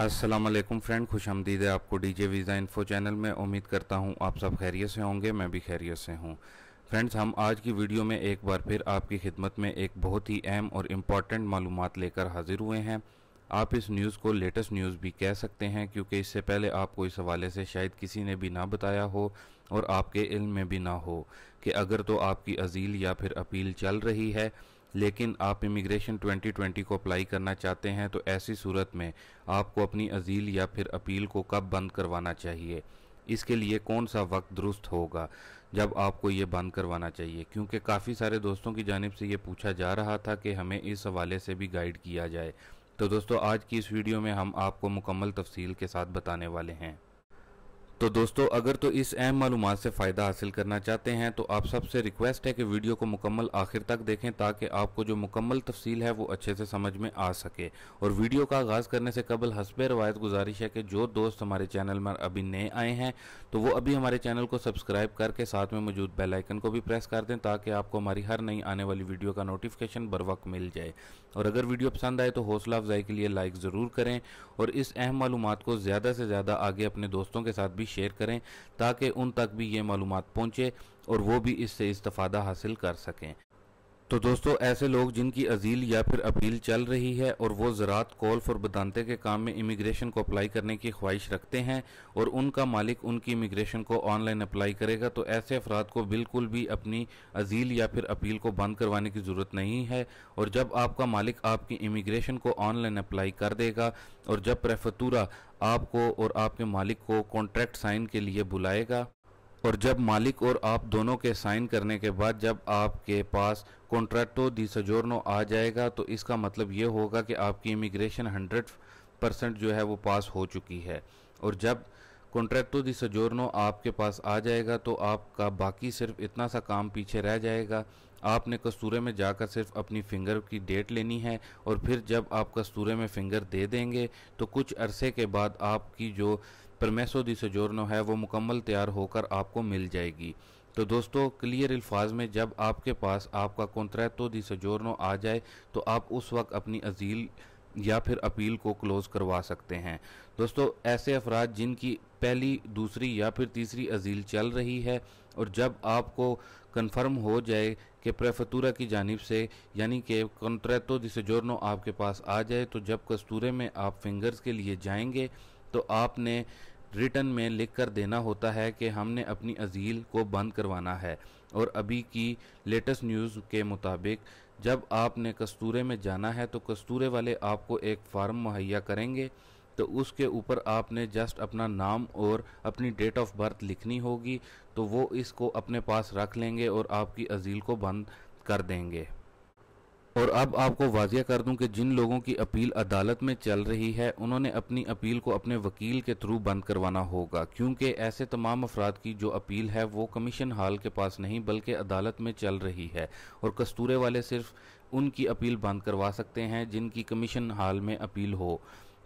Aslam friend खुश आमदीद है आपको D J visa info channel में उम्मीद करता हूँ आप सब खैरियत से होंगे मैं भी खैरियत से हूँ फ्रेंड्स हम आज की वीडियो में एक बार फिर आपकी खिदमत में एक बहुत ही अहम और इम्पॉर्टेंट मालूम लेकर हाजिर हुए हैं आप इस न्यूज़ को लेटेस्ट न्यूज़ भी कह सकते हैं क्योंकि इससे पहले आपको इस हवाले से शायद किसी ने भी ना बताया हो और आपके इल्म में भी ना हो कि अगर तो आपकी अजील या फिर अपील चल रही है लेकिन आप इमिग्रेशन 2020 को अप्लाई करना चाहते हैं तो ऐसी सूरत में आपको अपनी अजील या फिर अपील को कब बंद करवाना चाहिए इसके लिए कौन सा वक्त दुरुस्त होगा जब आपको ये बंद करवाना चाहिए क्योंकि काफ़ी सारे दोस्तों की जानब से ये पूछा जा रहा था कि हमें इस हवाले से भी गाइड किया जाए तो दोस्तों आज की इस वीडियो में हम आपको मुकम्मल तफसील के साथ बताने वाले हैं तो दोस्तों अगर तो इस अहम मालूम से फ़ायदा हासिल करना चाहते हैं तो आप सबसे रिक्वेस्ट है कि वीडियो को मुकम्मल आखिर तक देखें ताकि आपको जो मुकम्मल तफसील है वो अच्छे से समझ में आ सके और वीडियो का आगाज़ करने से कबल हसब रवायत गुजारिश है कि जो दोस्त हमारे चैनल में अभी नए आए हैं तो वो अभी हमारे चैनल को सब्सक्राइब करके साथ में मौजूद बेलाइकन को भी प्रेस कर दें ताकि आपको हमारी हर नई आने वाली वीडियो का नोटिफिकेशन बर वक्त मिल जाए और अगर वीडियो पसंद आए तो हौसला अफजाई के लिए लाइक ज़रूर करें और इस अहम मालूम को ज़्यादा से ज़्यादा आगे अपने दोस्तों के साथ भी शेयर करें ताकि उन तक भी ये मालूम पहुँचे और वो भी इससे इस्तफ़ादा हासिल कर सकें तो दोस्तों ऐसे लोग जिनकी अजील या फिर अपील चल रही है और वो ज़रात कॉल फॉर बदानते के काम में इमिग्रेशन को अप्लाई करने की ख्वाहिश रखते हैं और उनका मालिक उनकी इमिग्रेशन को ऑनलाइन अप्लाई करेगा तो ऐसे अफराद को बिल्कुल भी अपनी अजील या फिर अपील को बंद करवाने की ज़रूरत नहीं है और जब आपका मालिक आपकी इमिग्रेशन को ऑनलाइन अप्लाई कर देगा और जब प्रेफतूरा आपको और आपके मालिक को कॉन्ट्रैक्ट साइन के लिए बुलाएगा और जब मालिक और आप दोनों के साइन करने के बाद जब आपके पास कॉन्ट्रैक्टो दी सजोरनो आ जाएगा तो इसका मतलब ये होगा कि आपकी इमिग्रेशन हंड्रेड परसेंट जो है वो पास हो चुकी है और जब कॉन्ट्रैक्टो दी सजोरनो आपके पास आ जाएगा तो आपका बाकी सिर्फ इतना सा काम पीछे रह जाएगा आपने कस्तूरे में जाकर सिर्फ अपनी फिंगर की डेट लेनी है और फिर जब आप कस्तूरे में फिंगर दे देंगे तो कुछ अरसे के बाद आपकी जो परमेसो दी सजोरनो है वो मुकम्मल तैयार होकर आपको मिल जाएगी तो दोस्तों क्लियर अल्फाज में जब आपके पास आपका कॉन्ट्रैक्टो दी सजोरनो आ जाए तो आप उस वक्त अपनी अजील या फिर अपील को क्लोज़ करवा सकते हैं दोस्तों ऐसे अफराद जिनकी पहली दूसरी या फिर तीसरी अजील चल रही है और जब आपको कन्फर्म हो जाए कि प्रेफतूरा की जानब से यानी कि कॉन्ट्रैक्टो दिसजोरनो आपके पास आ जाए तो जब कस्तूरे में आप फिंगर्स के लिए जाएंगे तो आपने रिटर्न में लिख कर देना होता है कि हमने अपनी अजील को बंद करवाना है और अभी की लेटेस्ट न्यूज़ के मुताबिक जब आपने कस्तूरे में जाना है तो कस्तूरे वाले आपको एक फार्म मुहैया करेंगे तो उसके ऊपर आपने जस्ट अपना नाम और अपनी डेट ऑफ बर्थ लिखनी होगी तो वो इसको अपने पास रख लेंगे और आपकी अजील को बंद कर देंगे और अब आपको वाजिया कर दूं कि जिन लोगों की अपील अदालत में चल रही है उन्होंने अपनी अपील को अपने वकील के थ्रू बंद करवाना होगा क्योंकि ऐसे तमाम अफराद की जो अपील है वो कमीशन हाल के पास नहीं बल्कि अदालत में चल रही है और कस्तूरे वाले सिर्फ उनकी अपील बंद करवा सकते हैं जिनकी कमीशन हाल में अपील हो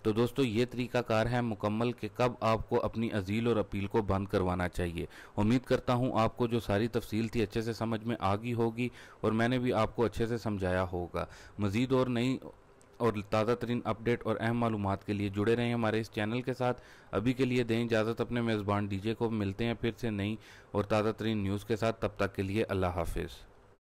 तो दोस्तों ये तरीकाकार है मुकम्मल कि कब आपको अपनी अजील और अपील को बंद करवाना चाहिए उम्मीद करता हूँ आपको जो सारी तफसील थी अच्छे से समझ में आ गई होगी और मैंने भी आपको अच्छे से समझाया होगा मज़ीद और नई और ताज़ा तरीन अपडेट और अहम मालूम के लिए जुड़े रहें हमारे इस चैनल के साथ अभी के लिए दें इजाज़त अपने मेज़बान डीजे को मिलते हैं फिर से नई और ताज़ा तरीन न्यूज़ के साथ तब तक के लिए अल्लाह हाफिज़